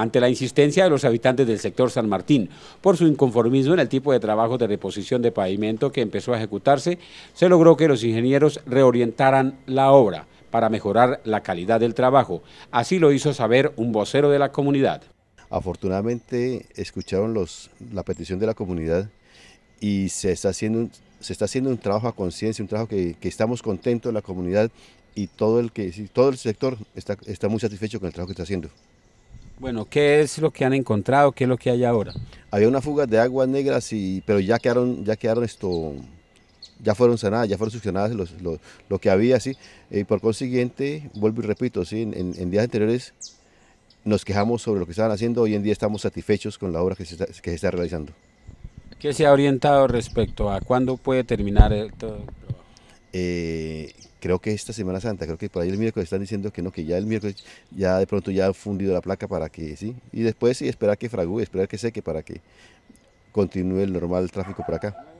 ante la insistencia de los habitantes del sector San Martín por su inconformismo en el tipo de trabajo de reposición de pavimento que empezó a ejecutarse, se logró que los ingenieros reorientaran la obra para mejorar la calidad del trabajo. Así lo hizo saber un vocero de la comunidad. Afortunadamente escucharon la petición de la comunidad y se está haciendo un, trabajo a conciencia, un trabajo que, estamos contentos la comunidad y todo el, sector está muy satisfecho con el trabajo que está haciendo. Bueno, ¿qué es lo que han encontrado? ¿Qué es lo que hay ahora? Había una fuga de aguas negras, y, pero ya quedaron, ya quedaron esto, ya fueron sanadas, ya fueron succionadas lo que había, ¿sí? Y eh, por consiguiente, vuelvo y repito, ¿sí? en, días anteriores nos quejamos sobre lo que estaban haciendo, hoy en día estamos satisfechos con la obra que se está, realizando. ¿Qué se ha orientado respecto a cuándo puede terminar el, todo el trabajo? Eh, creo que esta Semana Santa, creo que por ahí el miércoles están diciendo que no, que ya el miércoles ya de pronto ya ha fundido la placa para que, sí, y después sí, esperar que fragúe, esperar que seque para que continúe el normal tráfico por acá.